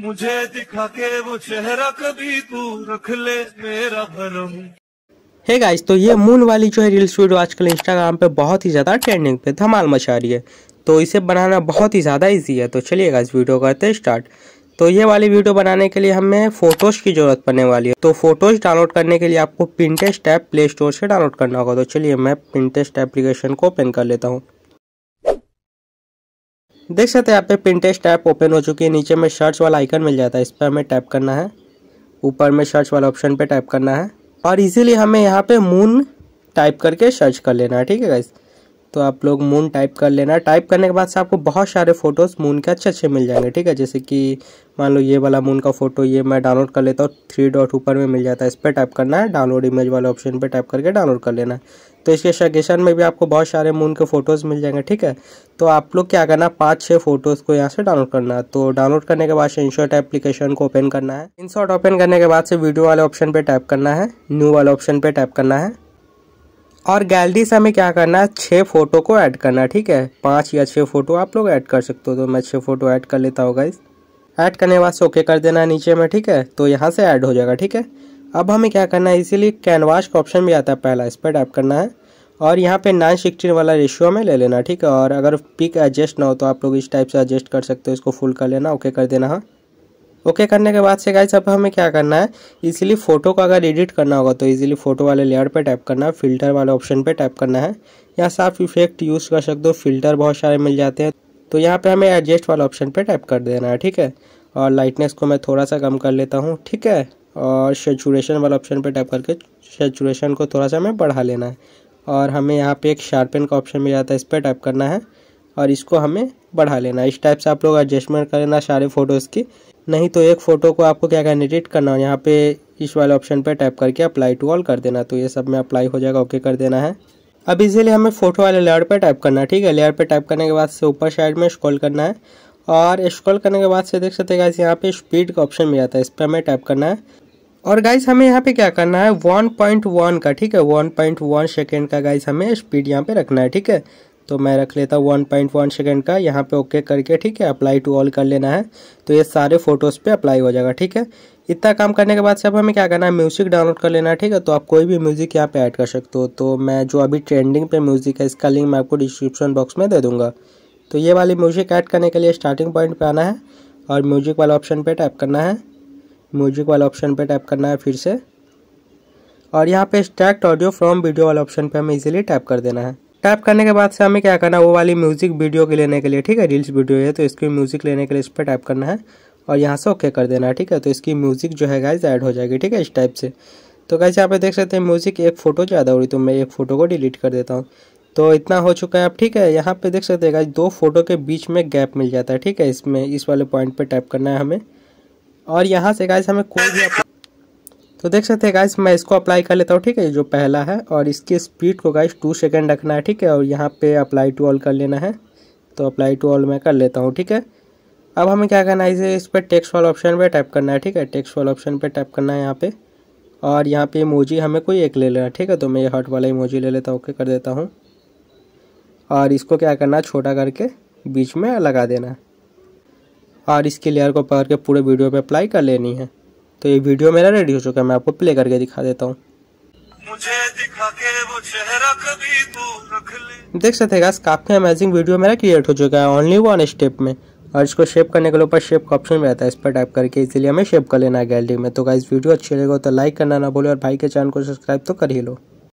मुझे दिखा के वो चेहरा कभी तू रख ले मेरा भरम है hey गाइस तो ये मून वाली जो है रील्स वीडियो आजकल इंस्टाग्राम पे बहुत ही ज़्यादा ट्रेंडिंग पे धमाल मचा रही है तो इसे बनाना बहुत ही ज़्यादा इजी है तो चलिएगा इस वीडियो करते हैं स्टार्ट तो ये वाली वीडियो बनाने के लिए हमें फ़ोटोज़ की ज़रूरत पड़ने वाली है तो फ़ोटोज़ डाउनलोड करने के लिए आपको पिंटेस्ट ऐप प्ले स्टोर से डाउनलोड करना होगा तो चलिए मैं पिंटेस्ट एप्लीकेशन को ओपन कर लेता हूँ देख सकते हैं यहाँ पे पिंटेस्ट ऐप ओपन हो चुकी है नीचे में सर्च वाला आइकन मिल जाता है इस पर हमें टैप करना है ऊपर में सर्च वाला ऑप्शन पे टाइप करना है और इजीली हमें यहाँ पे मून टाइप करके सर्च कर लेना है ठीक है गाइस तो आप लोग मून टाइप कर लेना टाइप करने के बाद से आपको बहुत सारे फोटोज़ मून के अच्छे अच्छे मिल जाएंगे ठीक है जैसे कि मान लो ये वाला मून का फोटो ये मैं डाउनलोड कर लेता हूँ थ्री डॉट ऊपर में मिल जाता है इस पर टाइप करना है डाउनलोड इमेज वाले ऑप्शन पर टाइप करके डाउनलोड कर लेना है तो इसके सजेशन में भी आपको बहुत सारे मून के फ़ोटोज़ मिल जाएंगे ठीक है तो आप लोग क्या करना है पाँच छः फ़ोटोज़ को यहाँ से डाउनलोड करना है तो डाउनलोड करने के बाद से इनशॉट एप्लीकेशन को ओपन करना है इनशॉट ओपन करने के बाद से वीडियो वाले ऑप्शन पर टाइप करना है न्यू वाले ऑप्शन पर टाइप करना है और गैलरी से हमें क्या करना है छः फोटो को ऐड करना है ठीक है पाँच या छः फोटो आप लोग ऐड कर सकते हो तो मैं छः फोटो ऐड कर लेता होगा इस ऐड करने के बाद ओके कर देना नीचे में ठीक है तो यहाँ से ऐड हो जाएगा ठीक है अब हमें क्या करना है इसीलिए कैनवास का ऑप्शन भी आता है पहला इस पर टैप करना है और यहाँ पे नाइन सिक्सटीन वाला रेशियो में ले लेना ठीक है और अगर पिक एडजस्ट ना हो तो आप लोग इस टाइप से एडजस्ट कर सकते हो इसको फुल कर लेना ओके कर देना हाँ ओके करने के बाद से गाइस अब हमें क्या करना है इजीली फोटो का अगर एडिट करना होगा तो इजीली फोटो वाले लेयर पे टैप करना है फिल्टर वाले ऑप्शन पे टैप करना है यहाँ से आप इफेक्ट यूज़ कर सकते हो फिल्टर बहुत सारे मिल जाते हैं तो यहाँ पे हमें एडजस्ट वाला ऑप्शन पे टैप कर देना है ठीक है और लाइटनेस को मैं थोड़ा सा कम कर लेता हूँ ठीक है और सेचुरेशन वाला ऑप्शन पर टैप करके सेचुरेशन को थोड़ा सा हमें बढ़ा लेना है और हमें यहाँ पे एक शार्पन का ऑप्शन मिल जाता है इस पर टैप करना है और इसको हमें बढ़ा लेना इस टाइप से आप लोग एडजस्टमेंट कर लेना सारे फ़ोटोज़ की नहीं तो एक फ़ोटो को आपको क्या करना एडिट करना यहाँ पे इस वाले ऑप्शन पे टाइप करके अप्लाई टू ऑल कर देना तो ये सब में अप्लाई हो जाएगा ओके कर देना है अब इजीली हमें फ़ोटो वाले लेयर पे टाइप करना है ठीक है लेयर पे टाइप करने के बाद से ऊपर साइड में स्क्रॉल करना है और स्क्रॉल करने के बाद से देख सकते हैं यहाँ पे स्पीड का ऑप्शन मिल जाता है इस पर हमें टाइप करना है और गाइस हमें यहाँ पे क्या करना है वन का ठीक है वन सेकेंड का गाइस हमें स्पीड यहाँ पे रखना है ठीक है तो मैं रख लेता हूँ वन पॉइंट वन सेकेंड का यहाँ पे ओके करके ठीक है अप्लाई टू ऑल कर लेना है तो ये सारे फोटोज़ पे अप्लाई हो जाएगा ठीक है इतना काम करने के बाद से अब हमें क्या करना है म्यूज़िक डाउनलोड कर लेना है ठीक है तो आप कोई भी म्यूज़िक यहाँ पे ऐड कर सकते हो तो मैं जो अभी ट्रेंडिंग पे म्यूज़िक है इसका लिंक मैं आपको डिस्क्रिप्शन बॉक्स में दे दूँगा तो ये वाली म्यूज़िक ऐड करने के लिए स्टार्टिंग पॉइंट पर आना है और म्यूज़िक वाला ऑप्शन पर टाइप करना है म्यूज़िक वाला ऑप्शन पर टाइप करना है फिर से और यहाँ पर स्टैक्ट ऑडियो फ्रॉम वीडियो वाला ऑप्शन पर हमें ईजिली टैप कर देना है टाइप करने के बाद से हमें क्या करना है वो वाली म्यूजिक वीडियो के लेने के लिए ठीक है रील्स वीडियो है तो इसकी म्यूजिक लेने के लिए इस पर टाइप करना है और यहाँ से ओके कर देना है ठीक है तो इसकी म्यूजिक जो है गाइज ऐड हो जाएगी ठीक है इस टाइप से तो गाइज यहाँ पे देख सकते हैं म्यूजिक एक फोटो ज़्यादा हो रही तो मैं एक फ़ोटो को डिलीट कर देता हूँ तो इतना हो चुका है अब ठीक है यहाँ पे देख सकते हैं गाइज दो फोटो के बीच में गैप मिल जाता है ठीक है इसमें इस वाले पॉइंट पर टाइप करना है हमें और यहाँ से गाइज हमें कोई भी तो देख सकते हैं गाइस मैं इसको अप्लाई कर लेता हूँ ठीक है जो पहला है और इसके स्पीड को गाइस टू सेकेंड रखना है ठीक है और यहाँ पे अप्लाई टू ऑल कर लेना है तो अप्लाई टू ऑल मैं कर लेता हूँ ठीक है अब हमें क्या करना है इसे इस पर टेक्स्ट वाल ऑप्शन पर टाइप करना है ठीक है टेक्स्ट वाल ऑप्शन पर टाइप करना है यहाँ पर और यहाँ पर इमोजी हमें कोई एक ले लेना है ठीक है तो मैं ये हॉट वाला इमोजी ले लेता हूँ ओके कर देता हूँ और इसको क्या करना है छोटा करके बीच में लगा देना है और इसके लेयर को पकड़ के पूरे वीडियो पे अप्लाई कर लेनी है तो ये वीडियो मेरा रेडी हो चुका है मैं आपको प्ले करके दिखा देता हूँ देख सकते हैं काफ़ी अमेजिंग वीडियो मेरा क्रिएट हो चुका है ओनली वन स्टेप में और इसको शेप करने के ऊपर शेप का ऑप्शन भी है इस पर टाइप करके इसलिए हमें शेप कर लेना है गैलरी में तो गाइज वीडियो अच्छी लगे तो लाइक करना ना भूलो और भाई के चैनल को सब्सक्राइब तो कर ही लो